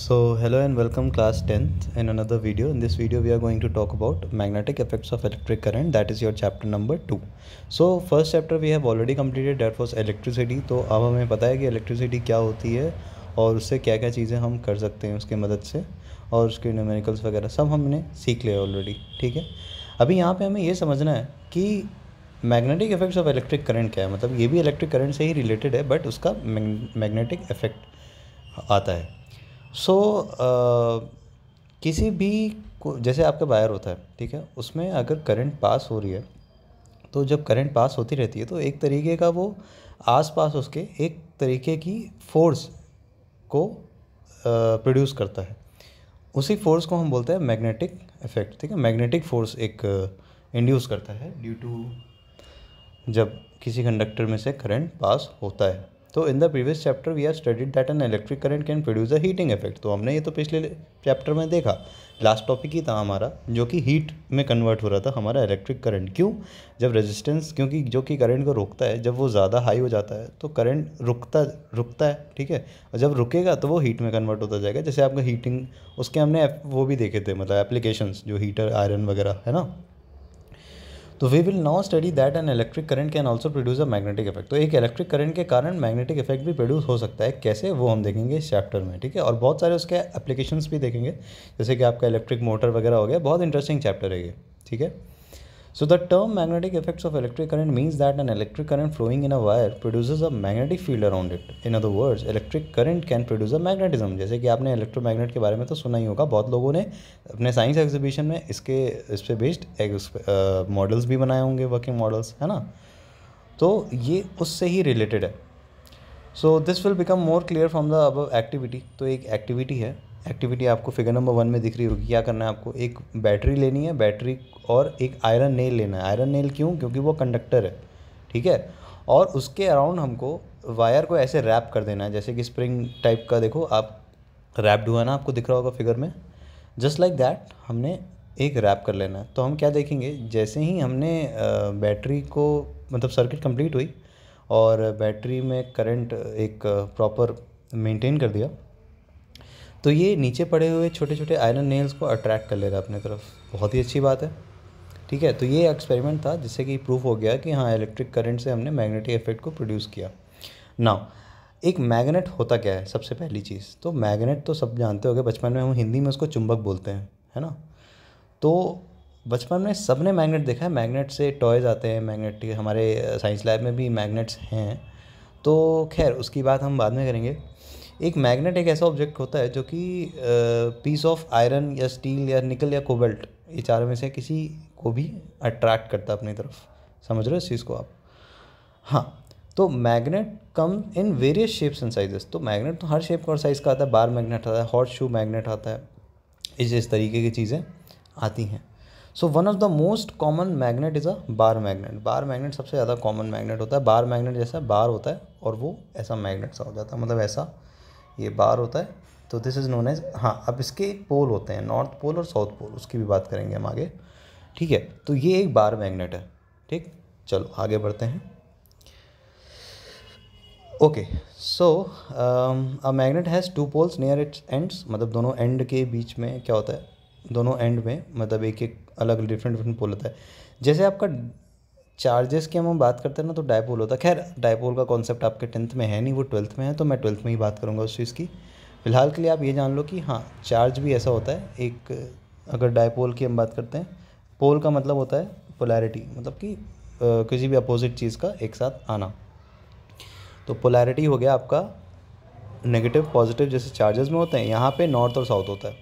So hello and welcome class 10th in another video. In this video we are going to talk about magnetic effects of electric current that is your chapter number 2. So first chapter we have already completed that was electricity. तो अब हमें पता है कि electricity क्या होती है और उससे क्या क्या चीज़ें हम कर सकते हैं उसकी मदद से और उसके न्यूमेरिकल्स वगैरह सब हमने सीख लिया ऑलरेडी ठीक है अभी यहाँ पे हमें ये समझना है कि magnetic effects of electric current क्या है मतलब ये भी इलेक्ट्रिक करंट से ही रिलेटेड है बट उसका मैग्नेटिक इफेक्ट आता है सो so, uh, किसी भी जैसे आपका वायर होता है ठीक है उसमें अगर करंट पास हो रही है तो जब करंट पास होती रहती है तो एक तरीके का वो आसपास उसके एक तरीके की फोर्स को प्रोड्यूस uh, करता है उसी फोर्स को हम बोलते हैं मैग्नेटिक इफेक्ट ठीक है मैग्नेटिक फोर्स एक इंड्यूस uh, करता है ड्यू टू जब किसी कंडक्टर में से करंट पास होता है तो in the previous chapter we are studied that an electric current can produce a heating effect तो हमने ये तो पिछले चैप्टर में देखा लास्ट टॉपिक ही था हमारा जो कि हीट में कन्वर्ट हो रहा था हमारा इलेक्ट्रिक करंट क्यों जब रेजिस्टेंस क्योंकि जो कि करंट को रोकता है जब वो ज़्यादा हाई हो जाता है तो करंट रुकता रुकता है ठीक है और जब रुकेगा तो वो हीट में कन्वर्ट होता जाएगा जैसे आपका हीटिंग उसके हमने वो भी देखे थे मतलब एप्लीकेशंस जो हीटर आयरन वगैरह है ना तो we will now study that an electric current can also produce a magnetic effect तो एक इलेक्ट्रिक करंट के कारण मैग्नेटिक इफेक्ट भी प्रोड्यूस हो सकता है कैसे वो हम देखेंगे इस चैप्टर में ठीक है और बहुत सारे उसके एप्लीकेशंस भी देखेंगे जैसे कि आपका इलेक्ट्रिक मोटर वगैरह हो गया बहुत इंटरेस्टिंग चैप्टर है ये ठीक है So the term magnetic effects of electric current means that an electric current flowing in a wire produces a magnetic field around it. In other words, electric current can produce a magnetism. जैसे कि आपने electromagnet के बारे में तो सुना ही होगा बहुत लोगों ने अपने साइंस एग्जीबिशन में इसके इस पर बेस्ड मॉडल्स भी बनाए होंगे वर्किंग मॉडल्स है ना तो ये उससे ही रिलेटेड है so this will become more clear from the अब एक्टिविटी तो एक एक्टिविटी है एक्टिविटी आपको फिगर नंबर वन में दिख रही होगी क्या करना है आपको एक बैटरी लेनी है बैटरी और एक आयरन नेल लेना है आयरन नेल क्यों क्योंकि वो कंडक्टर है ठीक है और उसके अराउंड हमको वायर को ऐसे रैप कर देना है जैसे कि स्प्रिंग टाइप का देखो आप रैप्ड हुआ ना आपको दिख रहा होगा फिगर में जस्ट लाइक दैट हमने एक रैप कर लेना है तो हम क्या देखेंगे जैसे ही हमने बैटरी को मतलब सर्किट कंप्लीट हुई और बैटरी में करंट एक प्रॉपर मेंटेन कर दिया तो ये नीचे पड़े हुए छोटे छोटे आयरन नेल्स को अट्रैक्ट कर ले रहा है अपने तरफ बहुत ही अच्छी बात है ठीक है तो ये एक्सपेरिमेंट था जिससे कि प्रूफ हो गया कि हाँ इलेक्ट्रिक करंट से हमने मैग्नेटिक इफेक्ट को प्रोड्यूस किया ना एक मैग्नेट होता क्या है सबसे पहली चीज़ तो मैग्नेट तो सब जानते हो गए बचपन में हम हिंदी में उसको चुंबक बोलते हैं है ना तो बचपन में सब ने मैगनेट देखा है मैगनेट से टॉयज आते हैं मैगनेट हमारे साइंस लैब में भी मैगनेट्स हैं तो खैर उसकी बात हम बाद में करेंगे एक मैग्नेट एक ऐसा ऑब्जेक्ट होता है जो कि पीस ऑफ आयरन या स्टील या निकल या कोबल्ट ये चारों में से किसी को भी अट्रैक्ट करता है अपनी तरफ समझ रहे हो इस चीज़ को आप हाँ तो magnet come in various shapes and sizes तो मैग्नेट तो हर शेप और साइज़ का आता है बार मैग्नेट आता है हॉट शू मैग्नेट आता है इस इस तरीके की चीज़ें आती हैं so one of the most common magnet is a bar magnet bar magnet सबसे ज़्यादा कॉमन मैग्नेट होता है बार मैग्नेट जैसा बार होता है और वो ऐसा मैग्नेट सा हो जाता है मतलब ऐसा ये बार होता है तो दिस इज़ नोन एज हाँ अब इसके एक पोल होते हैं नॉर्थ पोल और साउथ पोल उसकी भी बात करेंगे हम आगे ठीक है तो ये एक बार मैग्नेट है ठीक चलो आगे बढ़ते हैं okay so a magnet has two poles near its ends मतलब दोनों एंड के बीच में क्या होता है दोनों एंड में मतलब एक एक अलग डिफरेंट डिफरेंट पोल होता है जैसे आपका चार्जेस की हम बात करते हैं ना तो डायपोल होता है खैर डायपोल का कॉन्सेप्ट आपके टेंथ में है नहीं वो ट्वेल्थ में है तो मैं ट्वेल्थ में ही बात करूँगा उस चीज़ की फ़िलहाल के लिए आप ये जान लो कि हाँ चार्ज भी ऐसा होता है एक अगर डायपोल की हम बात करते हैं पोल का मतलब होता है पोलैरिटी मतलब कि किसी भी अपोजिट चीज़ का एक साथ आना तो पोलैरिटी हो गया आपका नेगेटिव पॉजिटिव जैसे चार्जेस में होते हैं यहाँ पे नॉर्थ और साउथ होता है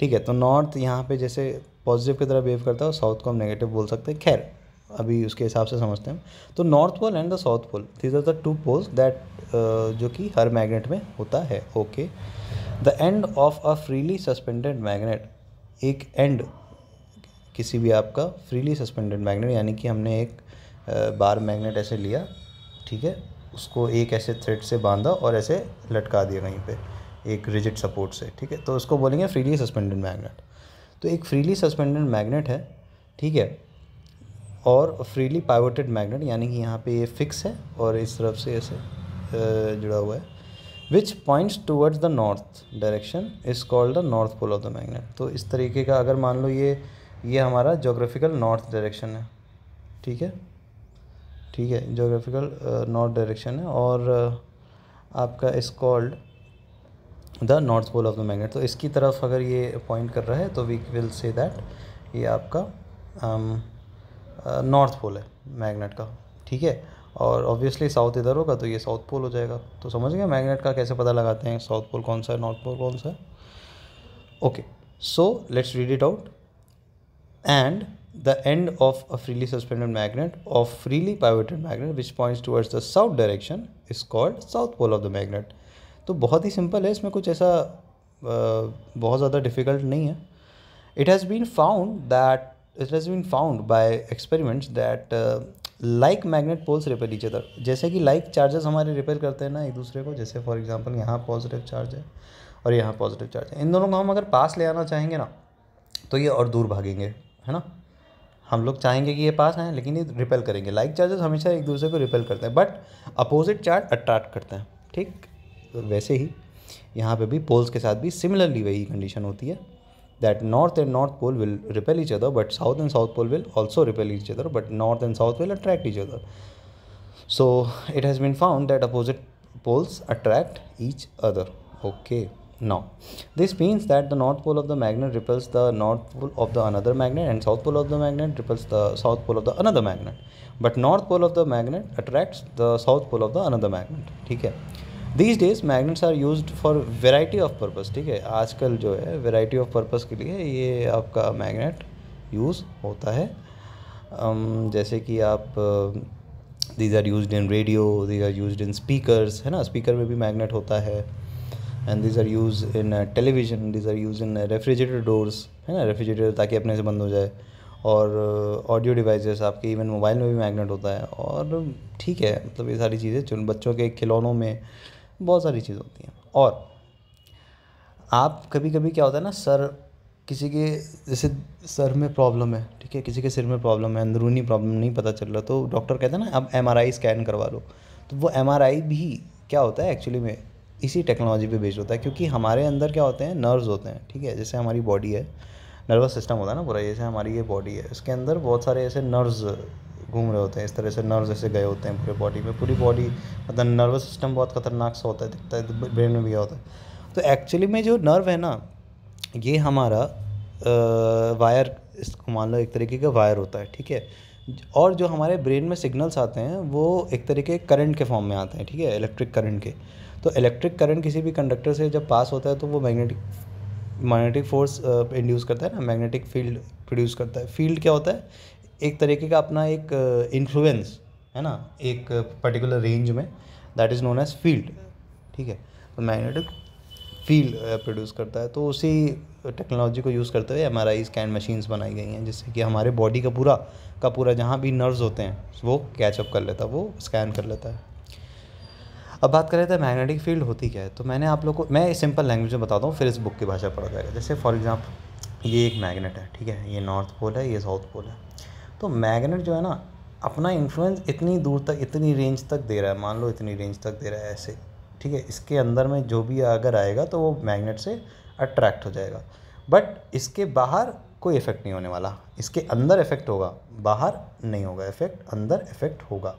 ठीक है तो नॉर्थ यहाँ पे जैसे पॉजिटिव की तरह बिहेव करता है और साउथ को हम नेगेटिव बोल सकते हैं खैर अभी उसके हिसाब से समझते हैं तो north pole and the south pole these are the two poles that जो कि हर मैग्नेट में होता है okay the end of a freely suspended magnet एक एंड किसी भी आपका फ्रीली सस्पेंडेड मैग्नेट यानी कि हमने एक uh, बार मैग्नेट ऐसे लिया ठीक है उसको एक ऐसे थ्रेड से बांधा और ऐसे लटका दिया कहीं पे एक रिजिड सपोर्ट से ठीक है तो उसको बोलेंगे फ्रीली सस्पेंडेड मैग्नेट तो एक फ्रीली सस्पेंडेड मैग्नेट है ठीक है और फ्रीली पावर्टेड मैग्नेट यानी कि यहाँ पे ये फिक्स है और इस तरफ से ऐसे जुड़ा हुआ है which points towards the north direction is called the north pole of the magnet तो इस तरीके का अगर मान लो ये ये हमारा जोग्राफिकल नॉर्थ डायरेक्शन है ठीक है ठीक है जोग्राफिकल नॉर्थ डायरेक्शन है और आपका is called the north pole of the magnet तो इसकी तरफ अगर ये पॉइंट कर रहा है तो वी विल से दैट ये आपका um, नॉर्थ पोल है मैग्नेट का ठीक है और ऑब्वियसली साउथ इधर होगा तो ये साउथ पोल हो जाएगा तो समझ गए मैग्नेट का कैसे पता लगाते हैं साउथ पोल कौन सा है नॉर्थ पोल कौन सा है okay so let's read it out and the end of a freely suspended magnet of freely pivoted magnet which points towards the south direction is called south pole of the magnet तो बहुत ही simple है इसमें कुछ ऐसा बहुत ज़्यादा difficult नहीं है it has been found that it has been found by experiments that like magnet poles repel each other जैसे कि लाइक चार्जेस हमारे रिपेयर करते हैं ना एक दूसरे को जैसे फॉर एग्जाम्पल यहाँ पॉजिटिव चार्ज है और यहाँ पॉजिटिव चार्ज है इन दोनों को हम अगर पास ले आना चाहेंगे ना तो ये और दूर भागेंगे है ना हम लोग चाहेंगे कि ये पास आएँ लेकिन ये रिपेल करेंगे लाइक चार्जेस हमेशा एक दूसरे को रिपेल करते हैं बट अपोजिट चार्ज अट्रैक्ट करते हैं ठीक तो वैसे ही यहाँ पे भी पोल्स के साथ भी सिमिलरली वही कंडीशन होती है that north and north pole will repel each other but south and south pole will also repel each other but north and south will attract each other so it has been found that opposite poles attract each other okay now this means that the north pole of the magnet repels the north pole of the another magnet and south pole of the magnet repels the south pole of the another magnet but north pole of the magnet attracts the south pole of the another magnet ठीक है these days magnets are use for variety of purpose ठीक है आजकल जो है variety of purpose के लिए ये आपका मैगनेट यूज़ होता है um, जैसे कि आप these are use in radio these are use in speakers है ना स्पीकर में भी मैगनेट होता है and these are use in television these are use in refrigerator doors है ना रेफ्रिजरेटर ताकि अपने से बंद हो जाए और ऑडियो uh, डिवाइसेस आपके इवन मोबाइल में भी मैग्नेट होता है और ठीक है मतलब ये सारी चीज़ें बच्चों के खिलौनों में बहुत सारी चीज़ होती हैं और आप कभी कभी क्या होता है ना सर किसी के जैसे सर में प्रॉब्लम है ठीक है किसी के सिर में प्रॉब्लम है अंदरूनी प्रॉब्लम नहीं पता चल रहा तो डॉक्टर कहते हैं ना अब एम स्कैन करवा लो तो वो एम भी क्या होता है एक्चुअली में इसी टेक्नोलॉजी पे बेस्ड होता है क्योंकि हमारे अंदर क्या होते हैं नर्व्स होते हैं ठीक है जैसे हमारी बॉडी है नर्वस सिस्टम होता है ना पूरा जैसे हमारी ये बॉडी है उसके अंदर बहुत सारे ऐसे नर्व्स घूम रहे होते हैं इस तरह से नर्व जैसे गए होते हैं पूरे बॉडी में पूरी बॉडी मतलब नर्वस सिस्टम बहुत खतरनाक सा होता है दिखता है ब्रेन में भी होता है तो एक्चुअली में जो नर्व है ना ये हमारा वायर इसको मान लो एक तरीके का वायर होता है ठीक है और जो हमारे ब्रेन में सिग्नल्स आते हैं वो एक तरीके करंट के फॉर्म में आते हैं ठीक है इलेक्ट्रिक करंट के तो इलेक्ट्रिक करंट किसी भी कंडक्टर से जब पास होता है तो वो मैग्नेटिक मैग्नेटिक फोर्स इंड्यूस करता है ना मैग्नेटिक फील्ड प्रोड्यूस करता है फील्ड क्या होता है एक तरीके का अपना एक इन्फ्लुएंस uh, है ना एक पर्टिकुलर रेंज में that is known as field ठीक है तो मैग्नेटिक फील्ड प्रोड्यूस करता है तो उसी टेक्नोलॉजी को यूज़ करते हुए M R I scan machines बनाई गई हैं जिससे कि हमारे बॉडी का पूरा का पूरा जहाँ भी नर्व्स होते हैं वो कैचअप कर लेता है वो स्कैन कर लेता है अब बात करें तो मैग्नेटिक फील्ड होती क्या है तो मैंने आप लोग को मैं सिंपल लैंग्वेज में बताता हूँ फिर इस बुक की भाषा पढ़ा जाएगा जैसे फॉर एग्ज़ाम्पल ये एक मैग्नेट है ठीक है ये नॉर्थ पोल है ये साउथ पोल है तो मैग्नेट जो है ना अपना इन्फ्लुएंस इतनी दूर तक इतनी रेंज तक दे रहा है मान लो इतनी रेंज तक दे रहा है ऐसे ठीक है इसके अंदर में जो भी अगर आएगा तो वो मैग्नेट से अट्रैक्ट हो जाएगा बट इसके बाहर कोई इफ़ेक्ट नहीं होने वाला इसके अंदर इफ़ेक्ट होगा बाहर नहीं होगा इफ़ेक्ट अंदर इफ़ेक्ट होगा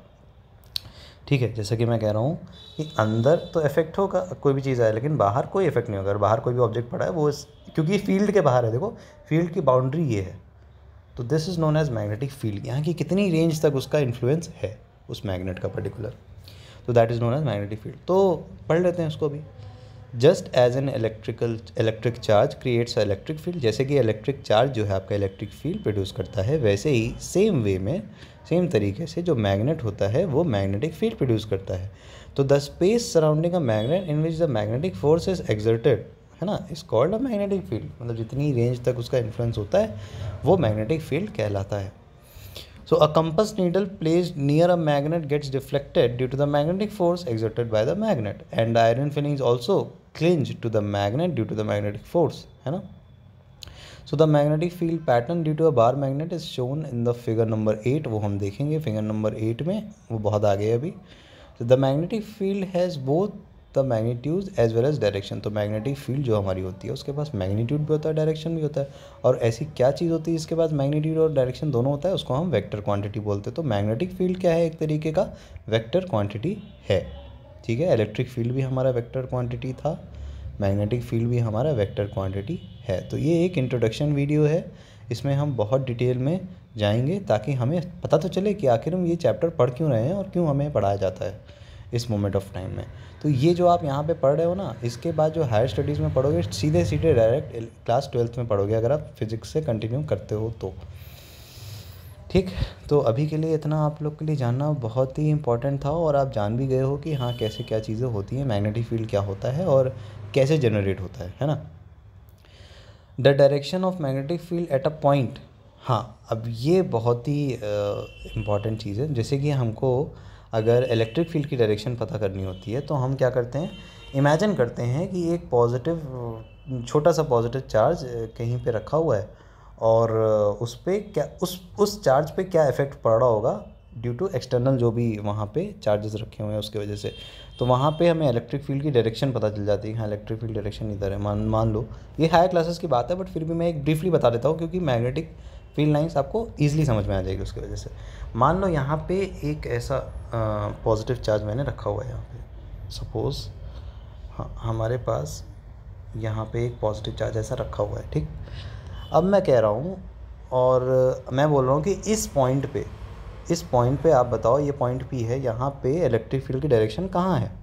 ठीक है जैसे कि मैं कह रहा हूँ कि अंदर तो इफेक्ट होगा कोई भी चीज़ आए लेकिन बाहर कोई इफेक्ट नहीं होगा अगर बाहर कोई भी ऑब्जेक्ट पड़ा है वो इस क्योंकि फील्ड के बाहर है देखो फील्ड की बाउंड्री ये है तो this is known as magnetic field यहाँ की कितनी रेंज तक उसका इन्फ्लुएंस है उस मैग्नेट का पर्टिकुलर तो that is known as magnetic field तो पढ़ लेते हैं उसको भी just as an electrical electric charge creates electric field जैसे कि इलेक्ट्रिक चार्ज जो है आपका इलेक्ट्रिक फील्ड प्रोड्यूस करता है वैसे ही सेम वे में सेम तरीके से जो मैग्नेट होता है वो मैग्नेटिक फील्ड प्रोड्यूस करता है तो the space surrounding a magnet in which the magnetic force is exerted है ना इस कॉल्ड अ मैग्नेटिक फील्ड मतलब जितनी रेंज तक उसका इन्फ्लुएंस होता है वो मैग्नेटिक फील्ड कहलाता है so a compass needle place near a magnet gets deflected due to the magnetic force exerted by the magnet and iron filing is also clings to the magnet due to the magnetic force है ना so the magnetic field pattern due to a bar magnet is shown in the figure number eight वो हम देखेंगे figure number eight में वो बहुत आगे है अभी the magnetic field has both the magnitude as well as direction तो मैग्नेटिक फील्ड जो हमारी होती है उसके पास मैग्नीट्यूड भी होता है डायरेक्शन भी होता है और ऐसी क्या चीज़ होती है जिसके पास मैग्नीट्यूड और डायरेक्शन दोनों होता है उसको हम वेक्टर क्वांटिटी बोलते हैं तो मैग्नेटिक फील्ड क्या है एक तरीके का वेक्टर क्वांटिटी है ठीक है इलेक्ट्रिक फील्ड भी हमारा वेक्टर क्वांटिटी था मैग्नेटिक फील्ड भी हमारा वेक्टर क्वांटिटी है तो ये एक इंट्रोडक्शन वीडियो है इसमें हम बहुत डिटेल में जाएंगे ताकि हमें पता तो चले कि आखिर हम ये चैप्टर पढ़ क्यों रहे हैं और क्यों हमें पढ़ाया जाता है इस मोमेंट ऑफ टाइम में तो ये जो आप यहाँ पे पढ़ रहे हो ना इसके बाद जो हायर स्टडीज़ में पढ़ोगे सीधे सीधे डायरेक्ट क्लास ट्वेल्थ में पढ़ोगे अगर आप फिजिक्स से कंटिन्यू करते हो तो ठीक तो अभी के लिए इतना आप लोग के लिए जानना बहुत ही इंपॉर्टेंट था और आप जान भी गए हो कि हाँ कैसे क्या चीज़ें होती हैं मैग्नेटिक फील्ड क्या होता है और कैसे जनरेट होता है है ना the direction of magnetic field at a point हाँ अब ये बहुत ही इम्पॉर्टेंट चीज़ है जैसे कि हमको अगर इलेक्ट्रिक फील्ड की डायरेक्शन पता करनी होती है तो हम क्या करते हैं इमेजिन करते हैं कि एक पॉजिटिव छोटा सा पॉजिटिव चार्ज कहीं पे रखा हुआ है और उस पर क्या उस उस चार्ज पे क्या इफ़ेक्ट पड़ रहा होगा ड्यू टू एक्सटर्नल जो भी वहाँ पे चार्जेस रखे हुए हैं उसकी वजह से तो वहाँ पे हमें इलेक्ट्रिक फील्ड की डायरेक्शन पता चल जाती है हाँ इलेक्ट्रिक फील्ड डायरेक्शन इधर है मान मान लो ये हायर क्लासेस की बात है बट फिर भी मैं एक ब्रीफली बता देता हूँ क्योंकि मैग्नेटिक फील्ड लाइन्स आपको ईजिली समझ में आ जाएगी उसकी वजह से मान लो यहाँ पे एक ऐसा पॉजिटिव चार्ज मैंने रखा हुआ है यहाँ पे सपोज़ हाँ हमारे पास यहाँ पे एक पॉजिटिव चार्ज ऐसा रखा हुआ है ठीक अब मैं कह रहा हूँ और मैं बोल रहा हूँ कि इस पॉइंट पे इस पॉइंट पे आप बताओ ये पॉइंट पी है यहाँ पे इलेक्ट्रिक फील्ड की डायरेक्शन कहाँ है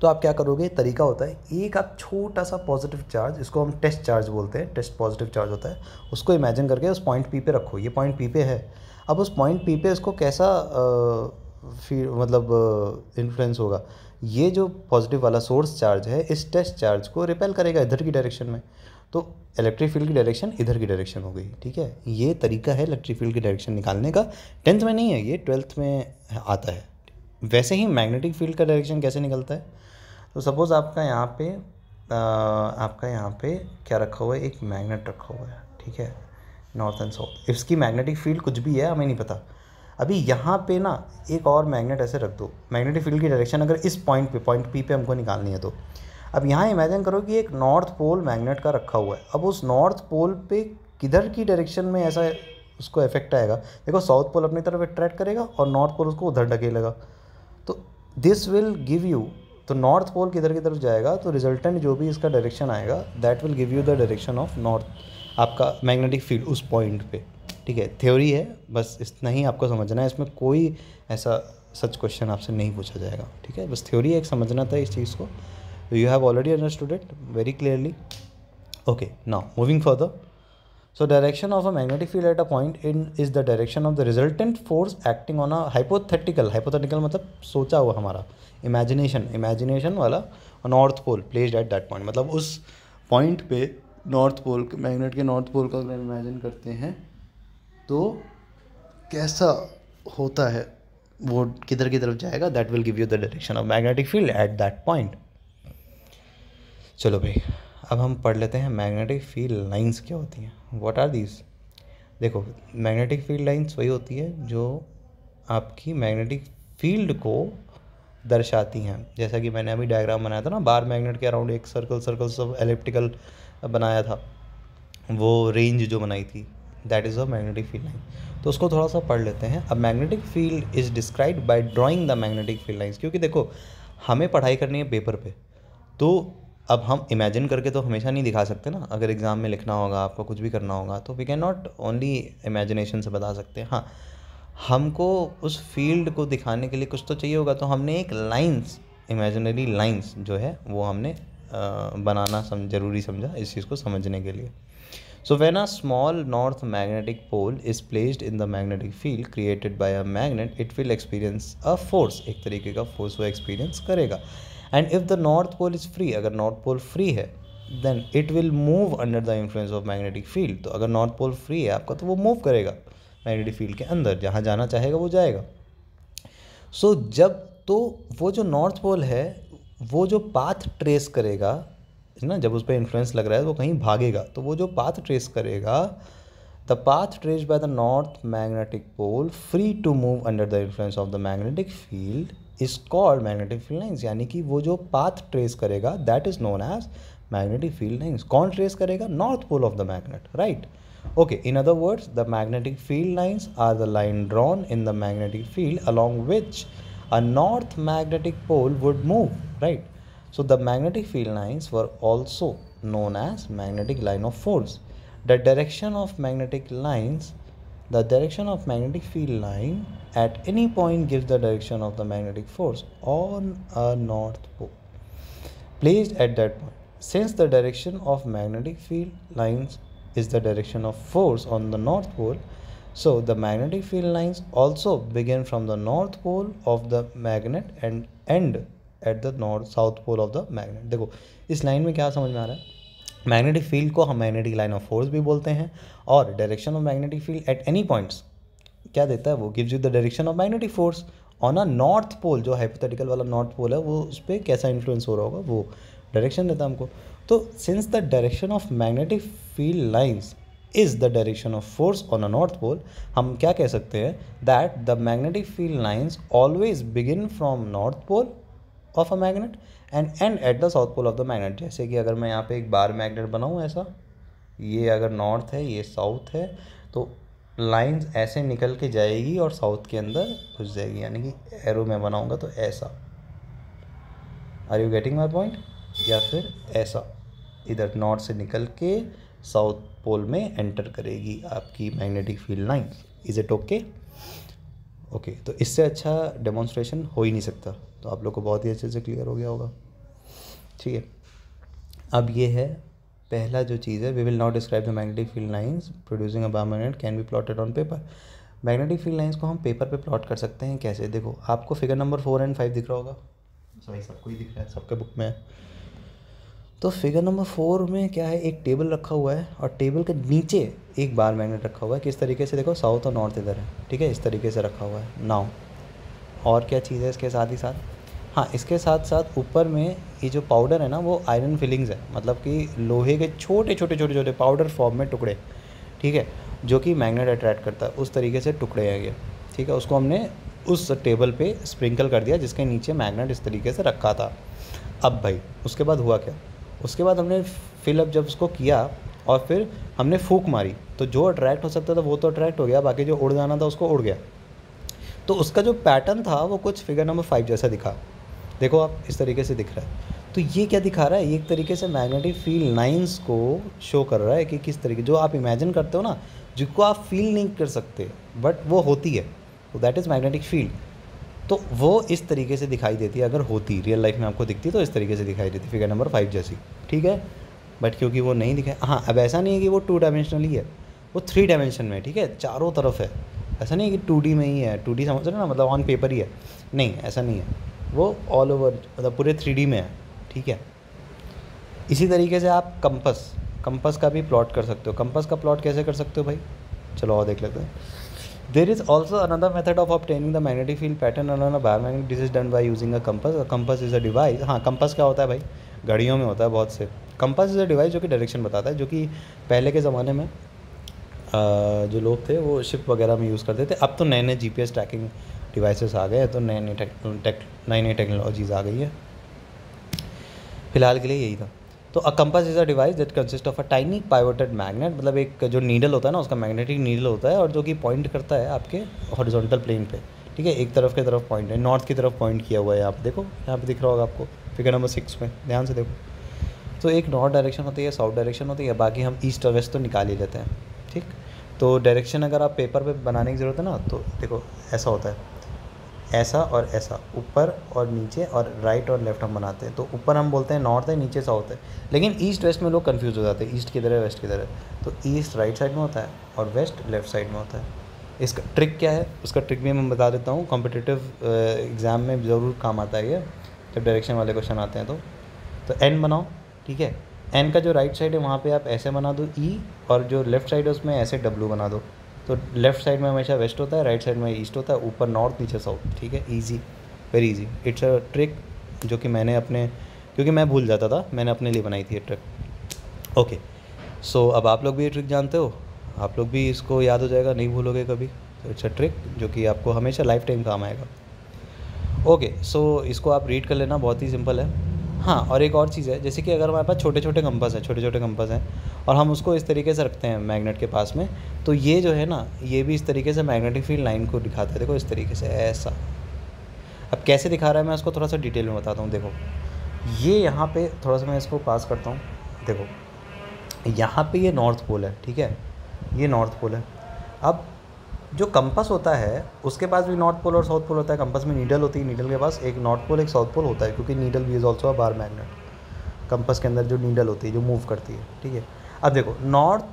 तो आप क्या करोगे तरीका होता है एक आप छोटा सा पॉजिटिव चार्ज इसको हम टेस्ट चार्ज बोलते हैं टेस्ट पॉजिटिव चार्ज होता है उसको इमेजिन करके उस पॉइंट पी पे रखो ये पॉइंट पी पे है अब उस पॉइंट पी पे इसको कैसा फिर मतलब इन्फ्लुएंस होगा ये जो पॉजिटिव वाला सोर्स चार्ज है इस टेस्ट चार्ज को रिपेल करेगा इधर की डायरेक्शन में तो इलेक्ट्रिक फील्ड की डायरेक्शन इधर की डायरेक्शन हो गई ठीक है ये तरीका है इलेक्ट्रिक फील्ड की डायरेक्शन निकालने का टेंथ में नहीं है ये ट्वेल्थ में आता है वैसे ही मैग्नेटिक फील्ड का डायरेक्शन कैसे निकलता है तो सपोज़ आपका यहाँ पे आपका यहाँ पे क्या रखा हुआ है एक मैग्नेट रखा हुआ है ठीक है नॉर्थ एंड साउथ इसकी मैग्नेटिक फील्ड कुछ भी है हमें नहीं पता अभी यहाँ पे ना एक और मैग्नेट ऐसे रख दो मैग्नेटिक फील्ड की डायरेक्शन अगर इस पॉइंट पे पॉइंट पी पे हमको निकालनी है तो अब यहाँ इमेजिन करो कि एक नॉर्थ पोल मैग्नेट का रखा हुआ है अब उस नॉर्थ पोल पे किधर की डायरेक्शन में ऐसा उसको इफेक्ट आएगा देखो साउथ पोल अपनी तरफ अट्रैक्ट करेगा और नॉर्थ पोल उसको उधर ढकेलेगा तो दिस विल गिव यू तो नॉर्थ पोल किधर की तरफ जाएगा तो रिजल्टेंट जो भी इसका डायरेक्शन आएगा that will give you the direction of north आपका मैग्नेटिक फील्ड उस पॉइंट पे ठीक है थ्योरी है बस इतना ही आपको समझना है इसमें कोई ऐसा सच क्वेश्चन आपसे नहीं पूछा जाएगा ठीक है बस थ्योरी एक समझना था इस चीज़ को you have already understood it very clearly okay now moving further So direction of a magnetic field at a point in is the direction of the resultant force acting on a hypothetical hypothetical मतलब सोचा हुआ हमारा imagination imagination वाला north pole placed at that point मतलब उस point पे north pole magnet के north pole का अगर imagine करते हैं तो कैसा होता है वो किधर की तरफ जाएगा that will give you the direction of magnetic field at that point चलो भाई अब हम पढ़ लेते हैं मैग्नेटिक फील्ड लाइंस क्या होती हैं व्हाट आर दीज देखो मैग्नेटिक फील्ड लाइंस वही होती है जो आपकी मैग्नेटिक फील्ड को दर्शाती हैं जैसा कि मैंने अभी डायग्राम बनाया था ना बार मैग्नेट के अराउंड एक सर्कल सर्कल सब एलिप्टिकल बनाया था वो रेंज जो बनाई थी that is a magnetic field line तो उसको थोड़ा सा पढ़ लेते हैं अब magnetic field is describe by drawing the magnetic field lines क्योंकि देखो हमें पढ़ाई करनी है पेपर पे तो अब हम इमेजिन करके तो हमेशा नहीं दिखा सकते ना अगर एग्ज़ाम में लिखना होगा आपको कुछ भी करना होगा तो we can not only imagination से बता सकते हैं हाँ हमको उस फील्ड को दिखाने के लिए कुछ तो चाहिए होगा तो हमने एक लाइंस इमेजिनरी लाइंस जो है वो हमने बनाना सम जरूरी समझा इस चीज़ को समझने के लिए so when a small north magnetic pole is placed in the magnetic field created by a magnet, it will experience a force एक तरीके का फोर्स वो एक्सपीरियंस करेगा and if the north pole is free अगर नॉर्थ पोल फ्री है then it will move under the influence of magnetic field तो अगर नॉर्थ पोल फ्री है आपका तो वो मूव करेगा मैग्नेटिक फील्ड के अंदर जहाँ जाना चाहेगा वो जाएगा सो so, जब तो वो जो नॉर्थ पोल है वो जो पाथ ट्रेस करेगा है ना जब उस पर इन्फ्लुएंस लग रहा है वो कहीं भागेगा तो वो जो पाथ ट्रेस करेगा the path trace by the north magnetic pole free to move under the influence of the magnetic field is called magnetic field lines यानी कि वो जो पाथ ट्रेस करेगा that is known as magnetic field lines कौन trace करेगा north pole of the magnet right okay in other words the magnetic field lines are the line drawn in the magnetic field along which a north magnetic pole would move right so the magnetic field lines were also known as magnetic line of force the direction of magnetic lines The direction of magnetic field line at any point gives the direction of the magnetic force on a north pole placed at that point. Since the direction of magnetic field lines is the direction of force on the north pole, so the magnetic field lines also begin from the north pole of the magnet and end at the north south pole of the magnet. देखो इस line में क्या समझ में आ रहा है magnetic field को हम मैग्नेटिक लाइन ऑफ फोर्स भी बोलते हैं और direction of magnetic field at any points क्या देता है वो gives you the direction of magnetic force on a north pole जो हाइपोथेटिकल वाला नॉर्थ पोल है वो उस पर कैसा इन्फ्लुएंस हो रहा होगा वो डायरेक्शन देता है हमको तो since the direction of magnetic field lines is the direction of force on a north pole हम क्या कह सकते हैं that the magnetic field lines always begin from north pole of a magnet and end at the south pole of the magnet जैसे कि अगर मैं यहाँ पे एक बार मैग्नेट बनाऊँ ऐसा ये अगर नॉर्थ है ये साउथ है तो लाइंस ऐसे निकल के जाएगी और साउथ के अंदर घुस जाएगी यानी कि एरो में बनाऊँगा तो ऐसा are you getting my point या फिर ऐसा इधर नॉर्थ से निकल के साउथ पोल में एंटर करेगी आपकी magnetic field line is it okay okay तो इससे अच्छा डेमोन्स्ट्रेशन हो ही नहीं सकता तो आप लोग को बहुत ही अच्छे से क्लियर हो गया होगा ठीक है अब ये है पहला जो चीज़ है we will not describe the magnetic field lines producing a magnet can be plotted on paper magnetic field lines को हम पेपर पे प्लॉट कर सकते हैं कैसे देखो आपको figure number four and five दिख रहा होगा सॉरी सबको ही दिख रहा है सबके बुक में है तो फिगर नंबर फोर में क्या है एक टेबल रखा हुआ है और टेबल के नीचे एक बार मैग्नेट रखा हुआ है किस तरीके से देखो साउथ और नॉर्थ इधर है ठीक है इस तरीके से रखा हुआ है नाव और क्या चीज़ है इसके साथ ही साथ हाँ इसके साथ साथ ऊपर में ये जो पाउडर है ना वो आयरन फिलिंग्स है मतलब कि लोहे के छोटे छोटे छोटे छोटे पाउडर फॉर्म में टुकड़े ठीक है जो कि मैग्नेट अट्रैक्ट करता है उस तरीके से टुकड़े हैं ये ठीक है उसको हमने उस टेबल पे स्प्रिंकल कर दिया जिसके नीचे मैग्नेट इस तरीके से रखा था अब भाई उसके बाद हुआ क्या उसके बाद हमने फिलअप जब उसको किया और फिर हमने फूक मारी तो जो अट्रैक्ट हो सकता था वो तो अट्रैक्ट हो गया बाकी जो उड़ जाना था उसको उड़ गया तो उसका जो पैटर्न था वो कुछ फिगर नंबर फाइव जैसा दिखा देखो आप इस तरीके से दिख रहा है तो ये क्या दिखा रहा है एक तरीके से मैग्नेटिक फील्ड लाइंस को शो कर रहा है कि किस तरीके जो आप इमेजिन करते हो ना जिसको आप फील नहीं कर सकते बट वो होती है तो दैट इज़ मैग्नेटिक फील्ड तो वो इस तरीके से दिखाई देती है अगर होती रियल लाइफ में आपको दिखती तो इस तरीके से दिखाई देती फिगर नंबर फाइव जैसी ठीक है बट क्योंकि वो नहीं दिखाई हाँ अब ऐसा नहीं है कि वो टू डायमेंशनल ही है वो थ्री डायमेंशन में ठीक है चारों तरफ है ऐसा नहीं है कि टू में ही है टू समझ रहे ना मतलब ऑन पेपर ही है नहीं ऐसा नहीं है वो ऑल ओवर मतलब पूरे थ्री में है ठीक है इसी तरीके से आप कंपस कंपस का भी प्लॉट कर सकते हो कंपस का प्लॉट कैसे कर सकते हो भाई चलो और देख लेते हैं there is also another method of obtaining the magnetic field pattern on a biomagnetic this is done by using a compass compass is a device हाँ कंपस क्या होता है भाई घड़ियों में होता है बहुत से कंपस इज़ अ डिवाइस जो कि डायरेक्शन बताता है जो कि पहले के ज़माने में जो लोग थे वो शिप वगैरह में यूज़ करते थे अब तो नए नए G P S tracking devices आ गए तो नए नए टेक नई नई टेक्नोलॉजीज़ आ गई है फिलहाल के लिए यही था तो a compass is a device that consist of a tiny pivoted magnet मतलब एक जो नीडल होता है ना उसका मैग्नेटिक नीडल होता है और जो कि पॉइंट करता है आपके हॉरिजॉन्टल प्लेन पे ठीक है एक तरफ की तरफ पॉइंट है नॉर्थ की तरफ पॉइंट किया हुआ है आप देखो यहाँ पे दिख रहा होगा आपको फिगर नंबर सिक्स में ध्यान से देखो तो एक नॉर्थ डायरेक्शन होती है साउथ डायरेक्शन होती है बाकी हम ईस्ट और वेस्ट तो निकाल ही लेते हैं ठीक तो डायरेक्शन अगर आप पेपर पे बनाने की ज़रूरत है ना तो देखो ऐसा होता है ऐसा और ऐसा ऊपर और नीचे और राइट और लेफ्ट हम बनाते हैं तो ऊपर हम बोलते हैं नॉर्थ है नीचे साउथ है लेकिन ईस्ट वेस्ट में लोग कन्फ्यूज़ हो जाते हैं ईस्ट किधर है वेस्ट किधर है तो ईस्ट राइट साइड में होता है और वेस्ट लेफ्ट साइड में होता है इसका ट्रिक क्या है उसका ट्रिक भी मैं बता देता हूँ कॉम्पिटिटिव एग्ज़ाम में ज़रूर काम आता है ये जब डायरेक्शन वाले क्वेश्चन आते हैं तो तो एन बनाओ ठीक है एन का जो राइट साइड है वहाँ पे आप ऐसे बना दो ई e, और जो लेफ़्ट साइड है उसमें ऐसे डब्लू बना दो तो लेफ्ट साइड में हमेशा वेस्ट होता है राइट साइड में ईस्ट होता है ऊपर नॉर्थ नीचे साउथ ठीक है easy very easy it's a trick जो कि मैंने अपने क्योंकि मैं भूल जाता था मैंने अपने लिए बनाई थी ये ट्रिक ओके सो अब आप लोग भी ये ट्रिक जानते हो आप लोग भी इसको याद हो जाएगा नहीं भूलोगे कभी तो इट्स अ ट्रिक जो कि आपको हमेशा लाइफ टाइम काम आएगा ओके सो इसको आप रीड कर लेना बहुत ही सिंपल है हाँ और एक और चीज़ है जैसे कि अगर हमारे पास छोटे छोटे कंपस हैं छोटे छोटे कंपस हैं और हम उसको इस तरीके से रखते हैं मैग्नेट के पास में तो ये जो है ना ये भी इस तरीके से मैग्नेटिक फील्ड लाइन को दिखाता है देखो इस तरीके से ऐसा अब कैसे दिखा रहा है मैं उसको थोड़ा सा डिटेल में बताता हूँ देखो ये यहाँ पे थोड़ा सा मैं इसको पास करता हूँ देखो यहाँ पे ये नॉर्थ पोल है ठीक है ये नॉर्थ पोल है अब जो कंपस होता है उसके पास भी नॉर्थ पोल और साउथ पोल होता है कंपस में नीडल होती है नीडल के पास एक नॉर्थ पोल एक साउथ पोल होता है क्योंकि नीडल भी is also a bar magnet compass के अंदर जो नीडल होती है जो मूव करती है ठीक है अब देखो नॉर्थ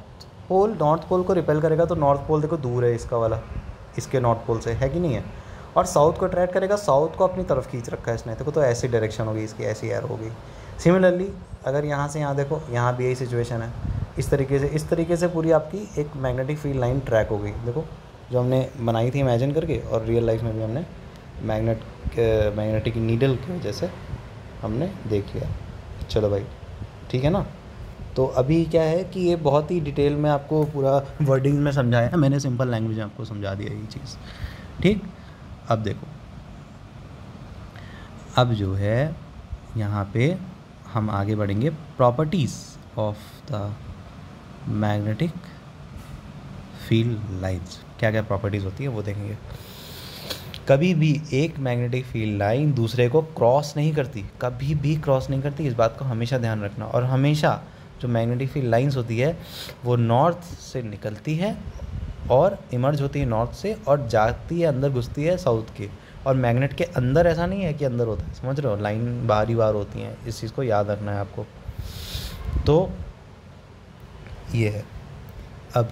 पोल नॉर्थ पोल को रिपेल करेगा तो नॉर्थ पोल देखो दूर है इसका वाला इसके नॉर्थ पोल से है कि नहीं है और साउथ को अट्रैक्ट करेगा साउथ को अपनी तरफ खींच रखा है इसने देखो तो ऐसी डायरेक्शन होगी इसकी ऐसी एयर होगी सिमिलरली अगर यहाँ से यहाँ देखो यहाँ भी यही सिचुएशन है इस तरीके से इस तरीके से पूरी आपकी एक मैग्नेटिक फील्ड लाइन ट्रैक हो गई देखो जो हमने बनाई थी इमेजिन करके और रियल लाइफ में भी हमने मैग्नेट मैग्नेटिक नीडल की वजह से हमने देख लिया चलो भाई ठीक है ना तो अभी क्या है कि ये बहुत ही डिटेल में आपको पूरा वर्डिंग में समझाया है मैंने सिंपल लैंग्वेज में आपको समझा दिया ये चीज़ ठीक अब देखो अब जो है यहाँ पे हम आगे बढ़ेंगे properties of the magnetic field lines क्या क्या प्रॉपर्टीज़ होती है वो देखेंगे कभी भी एक मैग्नेटिक फील्ड लाइन दूसरे को क्रॉस नहीं करती कभी भी क्रॉस नहीं करती इस बात को हमेशा ध्यान रखना और हमेशा जो मैग्नेटिक फील्ड लाइंस होती है वो नॉर्थ से निकलती है और इमर्ज होती है नॉर्थ से और जाती है अंदर घुसती है साउथ के और मैग्नेट के अंदर ऐसा नहीं है कि अंदर होता है समझ रहे हो लाइन ही बार होती हैं इस चीज़ को याद रखना है आपको तो ये है अब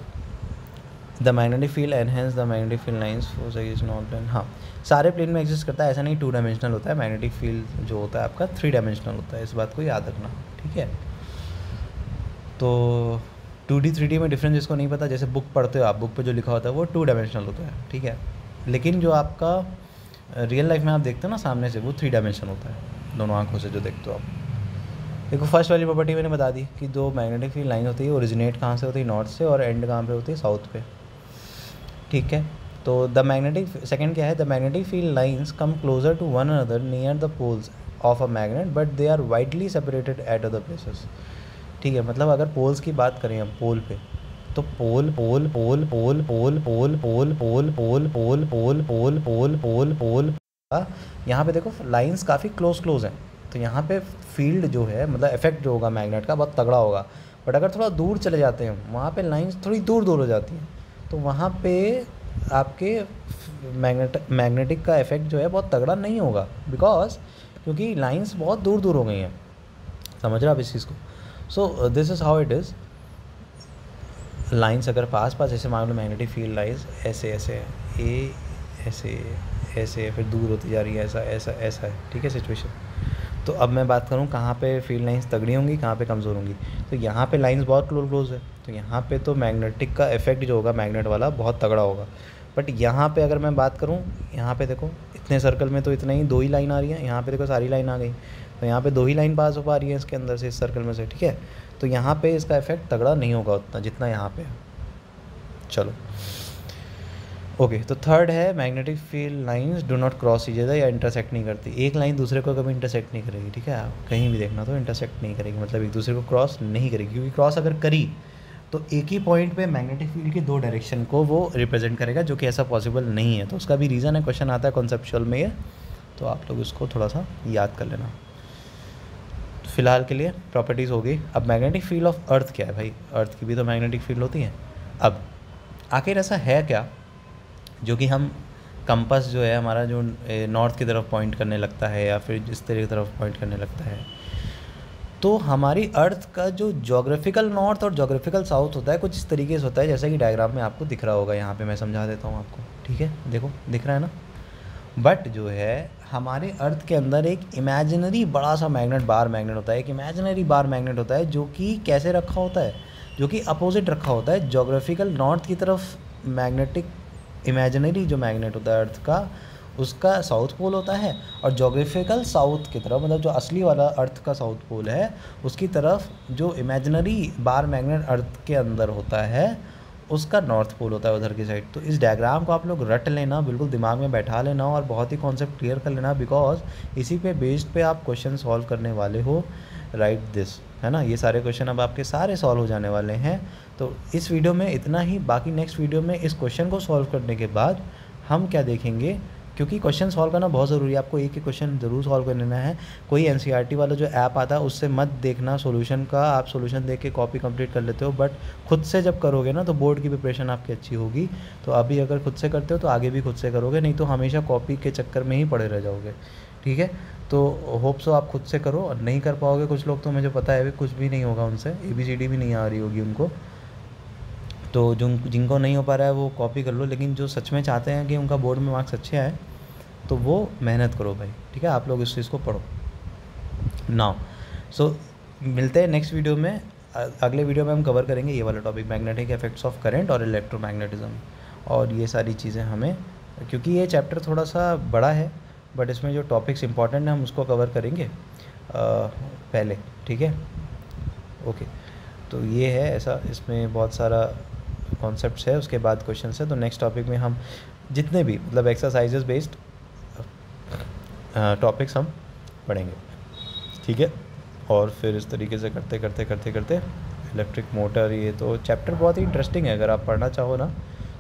the magnetic field enhance the magnetic field lines force is not done हाँ सारे प्लेन में एग्जिस्ट करता है ऐसा नहीं टू डायमेंशनल होता है मैग्नेटिक फील्ड जो होता है आपका थ्री डायमेंशनल होता है इस बात को याद रखना ठीक है तो टू डी थ्री डी में डिफरेंस जिसको नहीं पता जैसे बुक पढ़ते हो आप बुक पर जो लिखा होता है वो टू डायमेंशनल होता है ठीक है लेकिन जो आपका रियल लाइफ में आप देखते हो ना सामने से वो थ्री डायमेंशन होता है दोनों आंखों से जो देखते हो आप देखो फर्स्ट वाली प्रॉपर्टी मैंने बता दी कि दो मैग्नेटिक फील्ड लाइन होती है ओरिजिनेट कहाँ से होती है नॉर्थ से और एंड कहाँ पे होती है साउथ पे ठीक है तो द मैग्नेटिक सेकेंड क्या है the magnetic field lines come closer to one another near the poles of a magnet but they are widely separated at other places ठीक है मतलब अगर पोल्स की बात करें हम पोल पे तो पोल पोल पोल पोल पोल पोल पोल पोल पोल पोल पोल पोल पोल पोल पोल यहाँ पे देखो लाइंस काफ़ी क्लोज क्लोज हैं तो यहाँ पे फील्ड जो है मतलब इफेक्ट जो होगा मैग्नेट का बहुत तगड़ा होगा बट अगर थोड़ा दूर चले जाते हैं वहाँ पे लाइंस थोड़ी दूर दूर हो जाती हैं तो वहाँ पे आपके मैग्नेट मैग्नेटिक का इफ़ेक्ट जो है बहुत तगड़ा नहीं होगा बिकॉज क्योंकि लाइंस बहुत दूर दूर हो गई हैं समझ रहे हो आप इस चीज़ को so this is how it is lines अगर पास पास जैसे मान लो मैग्नेटिक फील्ड लाइज ऐसे ऐसे ए ऐसे ऐसे फिर दूर होती जा रही है ऐसा ऐसा ऐसा है ठीक है सिचुएशन तो अब मैं बात करूँ कहाँ पे फील्ड लाइंस तगड़ी होंगी कहाँ पे कमज़ोर होंगी तो यहाँ पे लाइंस बहुत क्लोज क्लोज है तो यहाँ पे तो मैग्नेटिक का इफेक्ट जो होगा मैग्नेट वाला बहुत तगड़ा होगा बट यहाँ पे अगर मैं बात करूँ यहाँ पे देखो इतने सर्कल में तो इतना ही दो ही लाइन आ रही है यहाँ पे देखो सारी लाइन आ गई तो यहाँ पे दो ही लाइन पास हो पा रही है इसके अंदर से इस सर्कल में से ठीक है तो यहाँ पे इसका इफेक्ट तगड़ा नहीं होगा उतना जितना यहाँ पे चलो ओके तो थर्ड है magnetic field lines do not cross each other या इंटरसेक्ट नहीं करती एक लाइन दूसरे को कभी इंटरसेक्ट नहीं करेगी ठीक है आप कहीं भी देखना तो इंटरसेक्ट नहीं करेगी मतलब एक दूसरे को क्रॉस नहीं करेगी क्योंकि क्रॉस अगर करी तो एक ही पॉइंट पे मैग्नेटिक फील्ड की दो डायरेक्शन को वो रिप्रेजेंट करेगा जो कि ऐसा पॉसिबल नहीं है तो उसका भी रीज़न है क्वेश्चन आता है कॉन्सेप्चुअल में ये तो आप लोग इसको थोड़ा सा याद कर लेना तो फिलहाल के लिए प्रॉपर्टीज़ होगी अब मैग्नेटिक फील्ड ऑफ अर्थ क्या है भाई अर्थ की भी तो मैग्नेटिक फील्ड होती है अब आखिर ऐसा है क्या जो कि हम कंपस जो है हमारा जो नॉर्थ की तरफ पॉइंट करने लगता है या फिर इस तरह की तरफ पॉइंट करने लगता है तो हमारी अर्थ का जो जोग्राफिकल नॉर्थ और जोग्राफिकल साउथ होता है कुछ इस तरीके से होता है जैसा कि डायग्राम में आपको दिख रहा होगा यहाँ पे मैं समझा देता हूँ आपको ठीक है देखो दिख रहा है ना बट जो है हमारे अर्थ के अंदर एक इमेजिनरी बड़ा सा मैग्नेट बार मैग्नेट होता है एक इमेजिनरी बार मैग्नेट होता है जो कि कैसे रखा होता है जो कि अपोजिट रखा होता है जोग्राफिकल नॉर्थ की तरफ मैग्नेटिक इमेजनरी जो मैग्नेट होता है अर्थ का उसका साउथ पोल होता है और जोग्राफिकल साउथ की तरफ मतलब जो असली वाला अर्थ का साउथ पोल है उसकी तरफ जो इमेजनरी बार मैग्नेट अर्थ के अंदर होता है उसका नॉर्थ पोल होता है उधर की साइड तो इस डायग्राम को आप लोग रट लेना बिल्कुल दिमाग में बैठा लेना और बहुत ही कॉन्सेप्ट क्लियर कर लेना बिकॉज इसी पे बेस्ड पे आप क्वेश्चन सॉल्व करने वाले हो राइट दिस है ना ये सारे क्वेश्चन अब आपके सारे सॉल्व हो जाने वाले हैं तो इस वीडियो में इतना ही बाकी नेक्स्ट वीडियो में इस क्वेश्चन को सॉल्व करने के बाद हम क्या देखेंगे क्योंकि क्वेश्चन सॉल्व करना बहुत ज़रूरी है आपको एक ही क्वेश्चन ज़रूर सॉल्व कर लेना है कोई एन e वाला जो ऐप आता है उससे मत देखना सोल्यूशन का आप सॉल्यूशन देख के कॉपी कंप्लीट कर लेते हो बट खुद से जब करोगे ना तो बोर्ड की प्रिपरेशन आपकी अच्छी होगी तो अभी अगर खुद से करते हो तो आगे भी खुद से करोगे नहीं तो हमेशा कॉपी के चक्कर में ही पड़े रह जाओगे ठीक है तो होप सो आप खुद से करो और नहीं कर पाओगे कुछ लोग तो मुझे पता है अभी कुछ भी नहीं होगा उनसे ए बी सी डी भी नहीं आ रही होगी उनको तो जो जिनको नहीं हो पा रहा है वो कॉपी कर लो लेकिन जो सच में चाहते हैं कि उनका बोर्ड में मार्क्स अच्छे आए तो वो मेहनत करो भाई ठीक है आप लोग इस चीज़ को पढ़ो नाउ सो so, मिलते हैं नेक्स्ट वीडियो में अगले वीडियो में हम कवर करेंगे ये वाला topic magnetic effects of current और इलेक्ट्रोमैग्नेटिज्म और ये सारी चीज़ें हमें क्योंकि ये चैप्टर थोड़ा सा बड़ा है बट इसमें जो टॉपिक्स इंपॉर्टेंट हैं हम उसको कवर करेंगे आ, पहले ठीक है ओके तो ये है ऐसा इसमें बहुत सारा कॉन्सेप्ट है उसके बाद क्वेश्चन है तो नेक्स्ट टॉपिक में हम जितने भी मतलब एक्सरसाइजेज बेस्ड टॉपिक्स हम पढ़ेंगे ठीक है और फिर इस तरीके से करते करते करते करते इलेक्ट्रिक मोटर ये तो चैप्टर बहुत ही इंटरेस्टिंग है अगर आप पढ़ना चाहो ना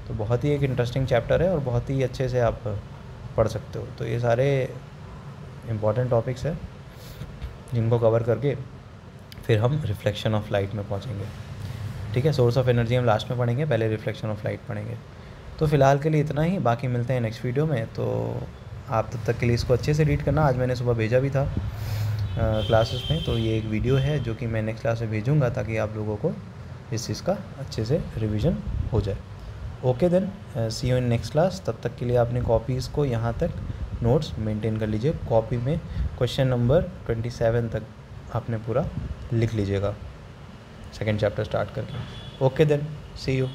तो बहुत ही एक इंटरेस्टिंग चैप्टर है और बहुत ही अच्छे से आप पढ़ सकते हो तो ये सारे इम्पॉर्टेंट टॉपिक्स हैं जिनको कवर करके फिर हम रिफ्लेक्शन ऑफ लाइट में पहुँचेंगे ठीक है सोर्स ऑफ एनर्जी हम लास्ट में पढ़ेंगे पहले रिफ्लेक्शन ऑफ लाइट पढ़ेंगे तो फिलहाल के लिए इतना ही बाकी मिलते हैं नेक्स्ट वीडियो में तो आप तब तक के लिए इसको अच्छे से रीड करना आज मैंने सुबह भेजा भी था क्लासेस में तो ये एक वीडियो है जो कि मैं नेक्स्ट क्लास में भेजूँगा ताकि आप लोगों को इस चीज़ का अच्छे से रिविज़न हो जाए okay then see you in next class तब तक के लिए आपने कॉपीज़ को यहाँ तक नोट्स मेंटेन कर लीजिए कॉपी में क्वेश्चन नंबर ट्वेंटी सेवन तक आपने पूरा लिख लीजिएगा सेकेंड चैप्टर स्टार्ट करके ओके देन सी यू